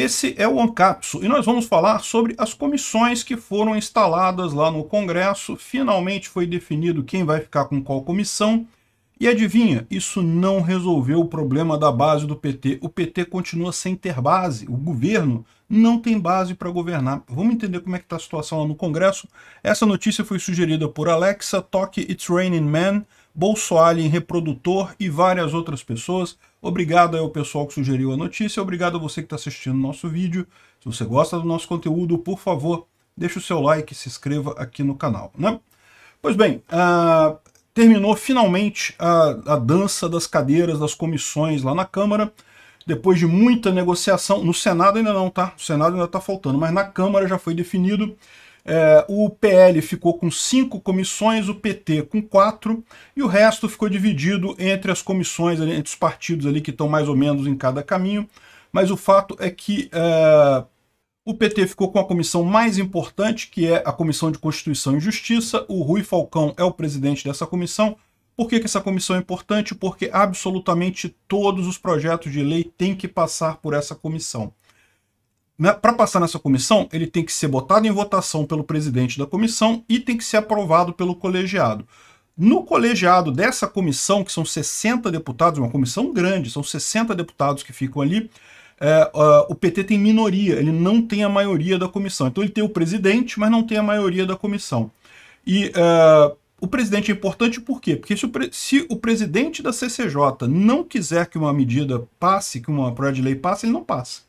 Esse é o ANCAPSO e nós vamos falar sobre as comissões que foram instaladas lá no Congresso. Finalmente foi definido quem vai ficar com qual comissão. E adivinha, isso não resolveu o problema da base do PT. O PT continua sem ter base, o governo não tem base para governar. Vamos entender como é que está a situação lá no Congresso. Essa notícia foi sugerida por Alexa, toque It's Raining Man, Bolsoalien, reprodutor e várias outras pessoas. Obrigado ao pessoal que sugeriu a notícia, obrigado a você que está assistindo o nosso vídeo. Se você gosta do nosso conteúdo, por favor, deixe o seu like e se inscreva aqui no canal. Né? Pois bem, uh, terminou finalmente a, a dança das cadeiras das comissões lá na Câmara, depois de muita negociação. No Senado ainda não, tá? O Senado ainda está faltando, mas na Câmara já foi definido é, o PL ficou com cinco comissões, o PT com quatro, e o resto ficou dividido entre as comissões, entre os partidos ali que estão mais ou menos em cada caminho. Mas o fato é que é, o PT ficou com a comissão mais importante, que é a Comissão de Constituição e Justiça. O Rui Falcão é o presidente dessa comissão. Por que, que essa comissão é importante? Porque absolutamente todos os projetos de lei têm que passar por essa comissão né, para passar nessa comissão, ele tem que ser botado em votação pelo presidente da comissão e tem que ser aprovado pelo colegiado. No colegiado dessa comissão, que são 60 deputados, uma comissão grande, são 60 deputados que ficam ali, é, uh, o PT tem minoria, ele não tem a maioria da comissão. Então ele tem o presidente, mas não tem a maioria da comissão. E uh, o presidente é importante por quê? Porque se o, se o, presidente da CCJ não quiser que uma medida passe, que uma prova de lei passe, ele não passa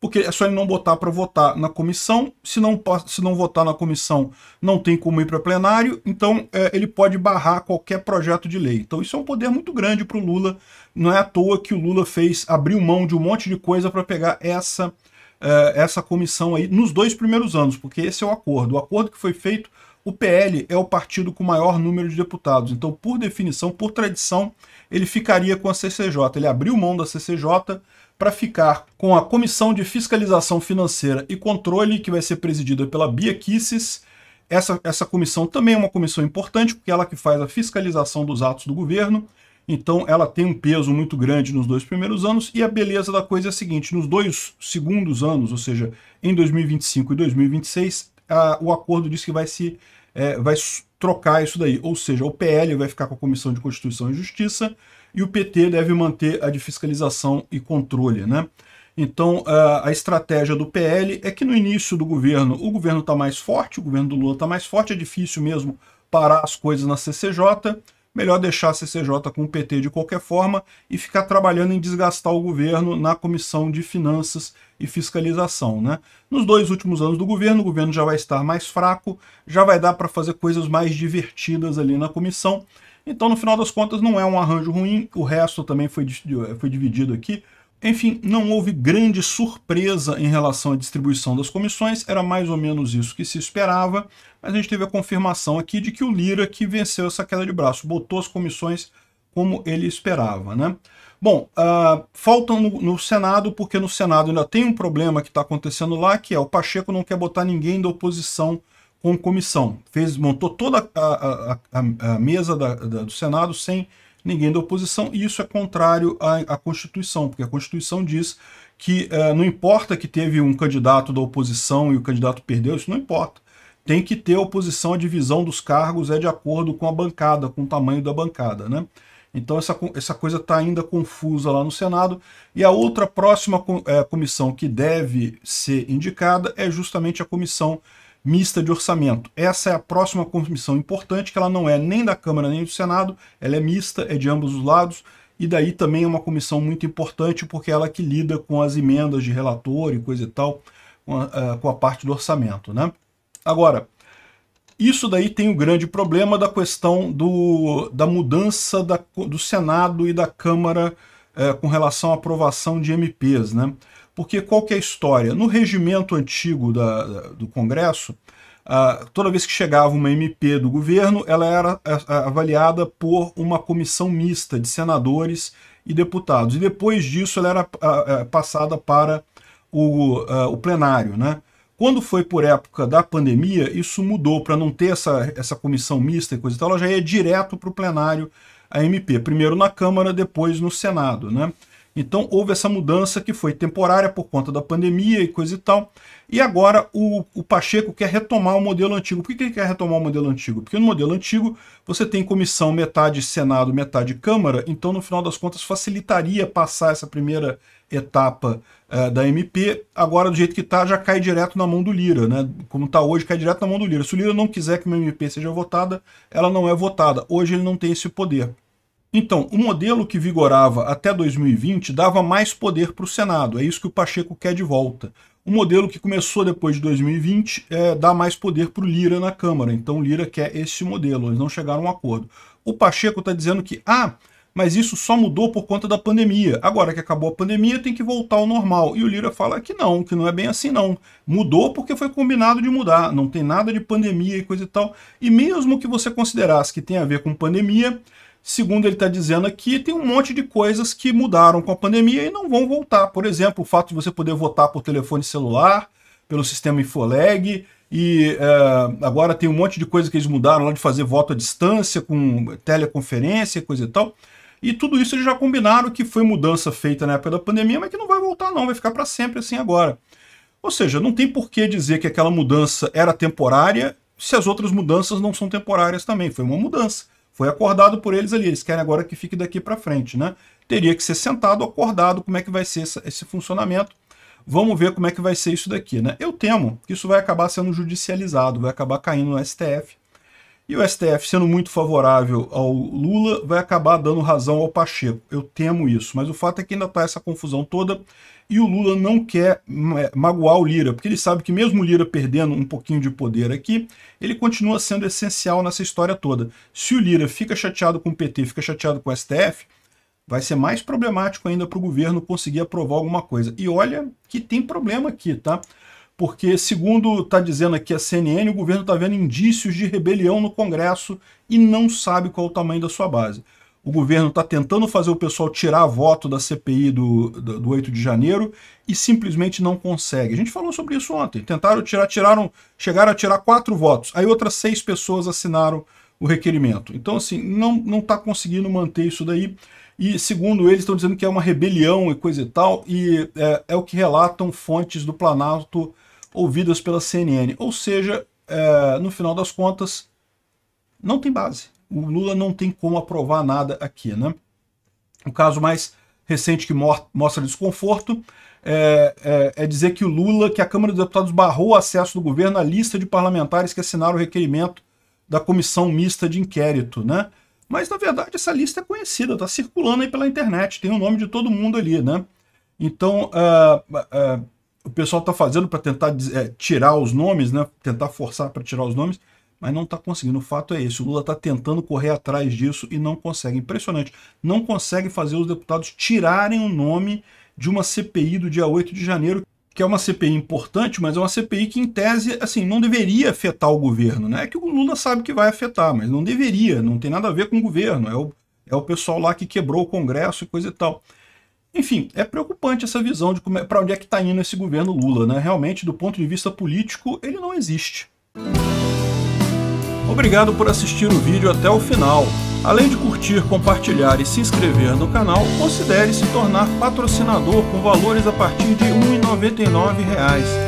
porque é só ele não botar para votar na comissão. Se não, se não votar na comissão, não tem como ir para plenário, então é, ele pode barrar qualquer projeto de lei. Então isso é um poder muito grande para o Lula. Não é à toa que o Lula fez, abriu mão de um monte de coisa para pegar essa, é, essa comissão aí nos dois primeiros anos, porque esse é o acordo. O acordo que foi feito, o PL é o partido com maior número de deputados. Então, por definição, por tradição, ele ficaria com a CCJ. Ele abriu mão da CCJ para ficar com a Comissão de Fiscalização Financeira e Controle, que vai ser presidida pela Bia Kisses. Essa, essa comissão também é uma comissão importante, porque é ela que faz a fiscalização dos atos do governo, então ela tem um peso muito grande nos dois primeiros anos, e a beleza da coisa é a seguinte, nos dois segundos anos, ou seja, em 2025 e 2026, a, o acordo diz que vai se é, vai trocar isso daí, ou seja, o PL vai ficar com a Comissão de Constituição e Justiça, e o PT deve manter a de fiscalização e controle. Né? Então, a, estratégia do PL é que no início do governo, o governo está mais forte, o governo do Lula está mais forte, é difícil mesmo parar as coisas na CCJ, melhor deixar a CCJ com o PT de qualquer forma e ficar trabalhando em desgastar o governo na Comissão de Finanças e Fiscalização. Né? Nos dois últimos anos do governo, o governo já vai estar mais fraco, já vai dar para fazer coisas mais divertidas ali na comissão, então, no final das contas, não é um arranjo ruim, o resto também foi, foi dividido aqui. Enfim, não houve grande surpresa em relação à distribuição das comissões, era mais ou menos isso que se esperava, mas a gente teve a confirmação aqui de que o Lira que venceu essa queda de braço, botou as comissões como ele esperava, né? Bom, uh, faltam no, no, Senado, porque no Senado ainda tem um problema que está acontecendo lá, que é o Pacheco não quer botar ninguém da oposição com comissão. Fez, montou toda a, a, a, a mesa da, da, do Senado sem ninguém da oposição, e isso é contrário à, à Constituição, porque a Constituição diz que eh, não importa que teve um candidato da oposição e o candidato perdeu, isso não importa. Tem que ter oposição, a divisão dos cargos é de acordo com a bancada, com o tamanho da bancada, né? Então essa, essa coisa está ainda confusa lá no Senado. E a outra próxima eh, comissão que deve ser indicada é justamente a comissão mista de orçamento. Essa é a próxima comissão importante, que ela não é nem da Câmara nem do Senado, ela é mista, é de ambos os lados, e daí também é uma comissão muito importante, porque é ela que lida com as emendas de relator e coisa e tal, com a, eh, com a parte do orçamento. Né? Agora, isso daí tem o um grande problema da questão do, da mudança da, do Senado e da Câmara eh, com relação à aprovação de MPs. Né? Porque qual é a história? No regimento antigo da, do Congresso, toda vez que chegava uma MP do governo, ela era avaliada por uma comissão mista de senadores e deputados. E depois disso ela era passada para o, o plenário. Né? Quando foi por época da pandemia, isso mudou para não ter essa, essa comissão mista e coisa e tal, ela já ia direto para o plenário a MP, primeiro na Câmara, depois no Senado. Né? Então houve essa mudança que foi temporária por conta da pandemia e coisa e tal. E agora o, o Pacheco quer retomar o modelo antigo. Por que ele quer retomar o modelo antigo? Porque no modelo antigo você tem comissão metade Senado, metade Câmara, então no final das contas facilitaria passar essa primeira etapa uh, da MP. Agora, do jeito que está, já cai direto na mão do Lira. Né? Como está hoje, cai direto na mão do Lira. Se o Lira não quiser que uma MP seja votada, ela não é votada. Hoje ele não tem esse poder. Então, o modelo que vigorava até 2020 dava mais poder para o Senado, é isso que o Pacheco quer de volta. O modelo que começou depois de 2020 é, dá mais poder para o Lira na Câmara, então o Lira quer esse modelo, eles não chegaram a um acordo. O Pacheco está dizendo que, ah, mas isso só mudou por conta da pandemia. Agora que acabou a pandemia, tem que voltar ao normal. E o Lira fala que não, que não é bem assim não. Mudou porque foi combinado de mudar, não tem nada de pandemia e coisa e tal. E mesmo que você considerasse que tem a ver com pandemia, Segundo ele está dizendo aqui, tem um monte de coisas que mudaram com a pandemia e não vão voltar. Por exemplo, o fato de você poder votar por telefone celular, pelo sistema Infoleg, e é, agora tem um monte de coisa que eles mudaram lá de fazer voto à distância, com teleconferência, coisa e tal. E tudo isso eles já combinaram que foi mudança feita na época da pandemia, mas que não vai voltar não, vai ficar para sempre assim agora. Ou seja, não tem por que dizer que aquela mudança era temporária se as outras mudanças não são temporárias também, foi uma mudança. Foi acordado por eles ali, eles querem agora que fique daqui para frente, né? Teria que ser sentado, acordado, como é que vai ser essa, esse funcionamento. Vamos ver como é que vai ser isso daqui, né? Eu temo que isso vai acabar sendo judicializado, vai acabar caindo no STF, e o STF, sendo muito favorável ao Lula, vai acabar dando razão ao Pacheco. Eu temo isso, mas o fato é que ainda está essa confusão toda e o Lula não quer é, magoar o Lira, porque ele sabe que mesmo o Lira perdendo um pouquinho de poder aqui, ele continua sendo essencial nessa história toda. Se o Lira fica chateado com o PT, fica chateado com o STF, vai ser mais problemático ainda para o governo conseguir aprovar alguma coisa. E olha que tem problema aqui, tá? porque, segundo está dizendo aqui a CNN, o governo está vendo indícios de rebelião no Congresso e não sabe qual o tamanho da sua base. O governo está tentando fazer o pessoal tirar voto da CPI do, do, do 8 de janeiro e simplesmente não consegue. A gente falou sobre isso ontem. Tentaram tirar, tiraram, chegaram a tirar quatro votos. Aí outras seis pessoas assinaram o requerimento. Então, assim, não está conseguindo manter isso daí. E, segundo eles, estão dizendo que é uma rebelião e coisa e tal. E é, é o que relatam fontes do Planalto ouvidas pela CNN. Ou seja, é, no final das contas, não tem base. O Lula não tem como aprovar nada aqui, né? O caso mais recente que mostra desconforto é, é, é, dizer que o Lula, que a Câmara dos Deputados barrou o acesso do governo à lista de parlamentares que assinaram o requerimento da comissão mista de inquérito, né? Mas, na verdade, essa lista é conhecida, está circulando aí pela internet, tem o nome de todo mundo ali, né? Então, uh, uh, o pessoal está fazendo para tentar é, tirar os nomes, né? Tentar forçar para tirar os nomes, mas não está conseguindo. O fato é esse. O Lula está tentando correr atrás disso e não consegue. Impressionante. Não consegue fazer os deputados tirarem o nome de uma CPI do dia 8 de janeiro, que é uma CPI importante, mas é uma CPI que, em tese, assim, não deveria afetar o governo. Né? É que o Lula sabe que vai afetar, mas não deveria, não tem nada a ver com o governo. É o, é o pessoal lá que quebrou o Congresso e coisa e tal. Enfim, é preocupante essa visão de é, para onde é que está indo esse governo Lula, né? Realmente, do ponto de vista político, ele não existe. Obrigado por assistir o vídeo até o final. Além de curtir, compartilhar e se inscrever no canal, considere se tornar patrocinador com valores a partir de R$ 1,99